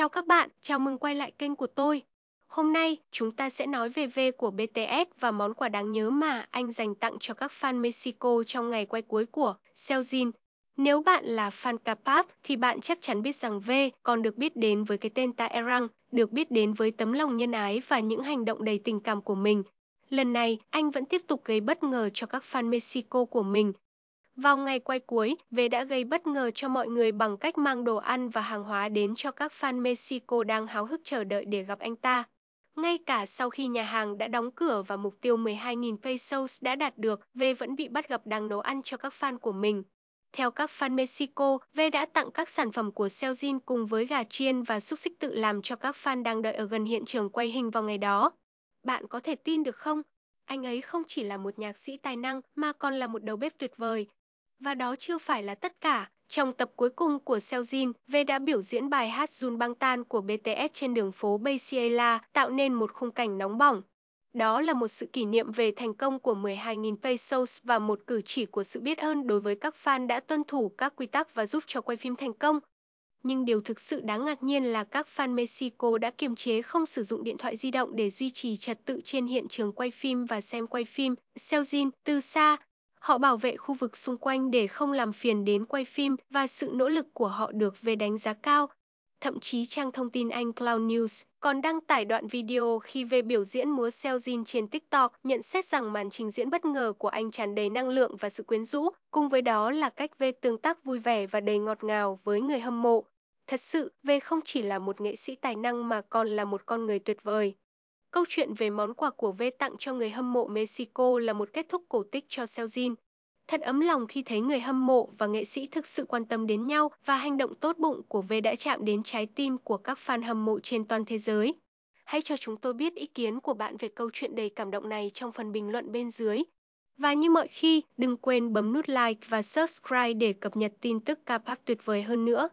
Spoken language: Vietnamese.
Chào các bạn, chào mừng quay lại kênh của tôi. Hôm nay, chúng ta sẽ nói về V của BTS và món quà đáng nhớ mà anh dành tặng cho các fan Mexico trong ngày quay cuối của Seojin. Nếu bạn là fan K-pop thì bạn chắc chắn biết rằng V còn được biết đến với cái tên Taerang, được biết đến với tấm lòng nhân ái và những hành động đầy tình cảm của mình. Lần này, anh vẫn tiếp tục gây bất ngờ cho các fan Mexico của mình vào ngày quay cuối, V đã gây bất ngờ cho mọi người bằng cách mang đồ ăn và hàng hóa đến cho các fan Mexico đang háo hức chờ đợi để gặp anh ta. Ngay cả sau khi nhà hàng đã đóng cửa và mục tiêu 12.000 pesos đã đạt được, V vẫn bị bắt gặp đang nấu ăn cho các fan của mình. Theo các fan Mexico, V đã tặng các sản phẩm của Seljin cùng với gà chiên và xúc xích tự làm cho các fan đang đợi ở gần hiện trường quay hình vào ngày đó. Bạn có thể tin được không? Anh ấy không chỉ là một nhạc sĩ tài năng mà còn là một đầu bếp tuyệt vời, và đó chưa phải là tất cả. Trong tập cuối cùng của Seoljin, V đã biểu diễn bài hát Jun Bang Tan của BTS trên đường phố Baysiela, tạo nên một khung cảnh nóng bỏng. Đó là một sự kỷ niệm về thành công của 12.000 pesos và một cử chỉ của sự biết ơn đối với các fan đã tuân thủ các quy tắc và giúp cho quay phim thành công. Nhưng điều thực sự đáng ngạc nhiên là các fan Mexico đã kiềm chế không sử dụng điện thoại di động để duy trì trật tự trên hiện trường quay phim và xem quay phim. Seljin, từ xa, Họ bảo vệ khu vực xung quanh để không làm phiền đến quay phim và sự nỗ lực của họ được về đánh giá cao. Thậm chí trang thông tin Anh Cloud News còn đăng tải đoạn video khi về biểu diễn múa Seljin trên TikTok nhận xét rằng màn trình diễn bất ngờ của anh tràn đầy năng lượng và sự quyến rũ, cùng với đó là cách về tương tác vui vẻ và đầy ngọt ngào với người hâm mộ. Thật sự, V không chỉ là một nghệ sĩ tài năng mà còn là một con người tuyệt vời. Câu chuyện về món quà của V tặng cho người hâm mộ Mexico là một kết thúc cổ tích cho Seljin. Thật ấm lòng khi thấy người hâm mộ và nghệ sĩ thực sự quan tâm đến nhau và hành động tốt bụng của V đã chạm đến trái tim của các fan hâm mộ trên toàn thế giới. Hãy cho chúng tôi biết ý kiến của bạn về câu chuyện đầy cảm động này trong phần bình luận bên dưới. Và như mọi khi, đừng quên bấm nút like và subscribe để cập nhật tin tức ca tuyệt vời hơn nữa.